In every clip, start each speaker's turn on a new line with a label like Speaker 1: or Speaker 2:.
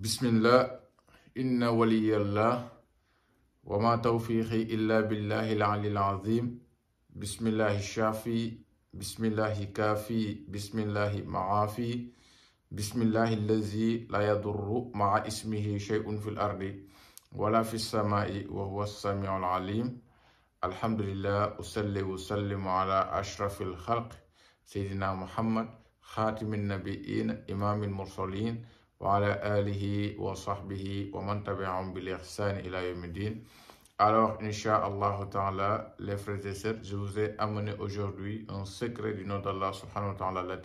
Speaker 1: بسم الله إن ولي الله وما توفيقي إلا بالله العلي العظيم بسم الله الشافي بسم الله كافي بسم الله معافي بسم الله الذي لا يضر مع اسمه شيء في الأرض ولا في السماء وهو السميع العليم الحمد لله أصلي وسلم على أشرف الخلق سيدنا محمد خاتم النبيين إمام المرسلين alors Inch'Allah, les frères et sœurs je vous ai amené aujourd'hui un secret du nom d'Allah subhanahu wa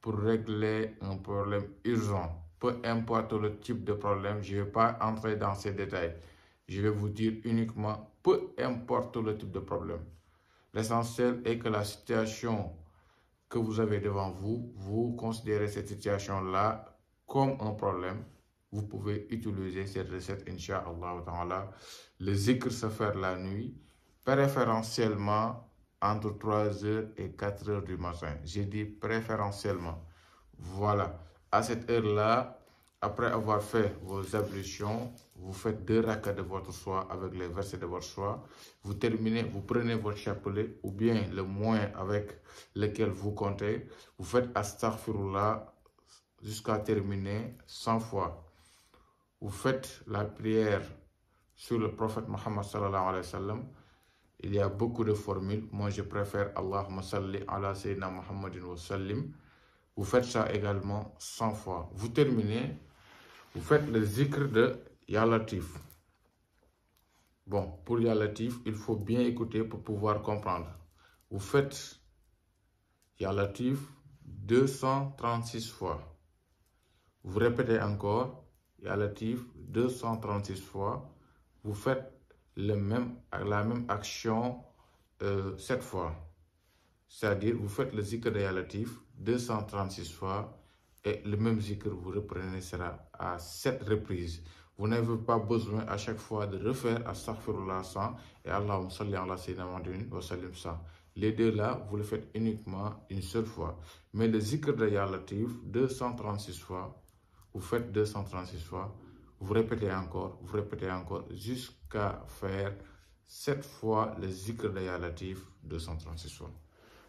Speaker 1: pour régler un problème urgent peu importe le type de problème je ne vais pas entrer dans ces détails je vais vous dire uniquement peu importe le type de problème l'essentiel est que la situation que vous avez devant vous vous considérez cette situation là comme un problème, vous pouvez utiliser cette recette, Inch'Allah ta'ala. Le zikr se faire la nuit, préférentiellement entre 3h et 4h du matin. J'ai dit préférentiellement. Voilà, à cette heure-là, après avoir fait vos ablutions, vous faites deux rakats de votre soir avec les versets de votre soir Vous terminez, vous prenez votre chapelet ou bien le moins avec lequel vous comptez. Vous faites astaghfirullah jusqu'à terminer 100 fois. Vous faites la prière sur le prophète Mohammed sallallahu alayhi wa sallam. Il y a beaucoup de formules. Moi, je préfère Allahumma salli ala Sayyidina Muhammadin wa sallim. Vous faites ça également 100 fois. Vous terminez, vous faites le zikr de Yalatif. Bon, pour Yalatif, il faut bien écouter pour pouvoir comprendre. Vous faites Yalatif 236 fois. Vous répétez encore Yalatif 236 fois. Vous faites le même, la même action euh, 7 fois. C'est-à-dire, vous faites le zikr de Yalatif 236 fois et le même zikr, vous reprenez sera à 7 reprises. Vous n'avez pas besoin à chaque fois de refaire à Astaghfirullah 100 et Allahumma salli ala Sayyidina wa sallim Les deux là, vous le faites uniquement une seule fois. Mais le zikr de Yalatif, 236 fois, vous faites 236 fois, vous répétez encore, vous répétez encore, jusqu'à faire 7 fois le zikr 236 fois.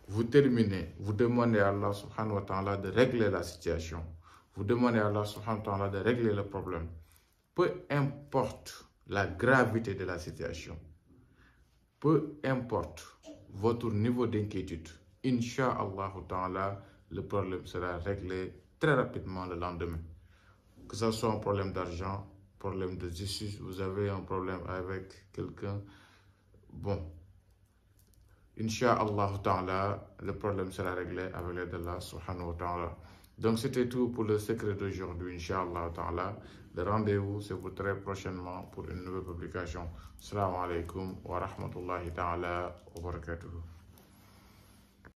Speaker 1: Vous terminez, vous demandez à Allah subhanahu wa ta'ala de régler la situation. Vous demandez à Allah subhanahu wa ta'ala de régler le problème. Peu importe la gravité de la situation, peu importe votre niveau d'inquiétude, Inch'Allah ta'ala, le problème sera réglé très rapidement le lendemain que ce soit un problème d'argent, problème de justice, vous avez un problème avec quelqu'un, bon, Inch'Allah ta'ala, le problème sera réglé avec l'aide d'Allah subhanahu wa ta'ala. Donc c'était tout pour le secret d'aujourd'hui, Inch'Allah ta'ala. Le rendez-vous, c'est pour très prochainement pour une nouvelle publication. Assalamu alaikum wa rahmatullahi ta'ala wa barakatuh.